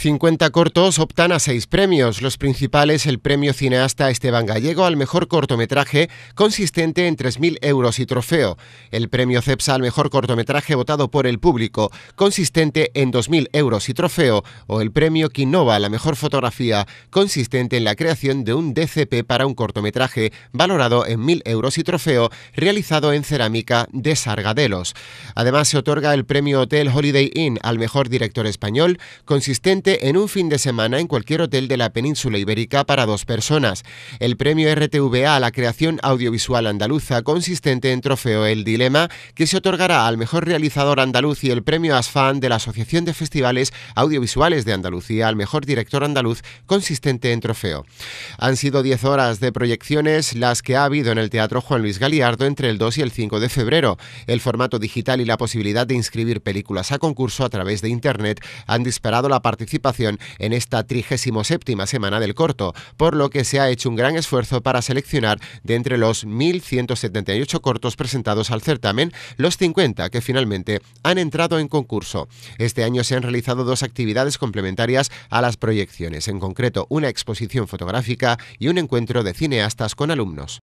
50 cortos optan a seis premios, los principales el premio cineasta Esteban Gallego al mejor cortometraje, consistente en 3.000 euros y trofeo, el premio CEPSA al mejor cortometraje votado por el público, consistente en 2.000 euros y trofeo, o el premio Quinova a la mejor fotografía, consistente en la creación de un DCP para un cortometraje, valorado en 1.000 euros y trofeo, realizado en cerámica de Sargadelos. Además se otorga el premio Hotel Holiday Inn al mejor director español, consistente en un fin de semana en cualquier hotel de la península ibérica para dos personas. El premio RTVA a la creación audiovisual andaluza consistente en trofeo El Dilema, que se otorgará al mejor realizador andaluz y el premio ASFAN de la Asociación de Festivales Audiovisuales de Andalucía al mejor director andaluz consistente en trofeo. Han sido 10 horas de proyecciones las que ha habido en el Teatro Juan Luis Galiardo entre el 2 y el 5 de febrero. El formato digital y la posibilidad de inscribir películas a concurso a través de Internet han disparado la participación en esta 37 semana del corto, por lo que se ha hecho un gran esfuerzo para seleccionar de entre los 1.178 cortos presentados al certamen, los 50 que finalmente han entrado en concurso. Este año se han realizado dos actividades complementarias a las proyecciones, en concreto una exposición fotográfica y un encuentro de cineastas con alumnos.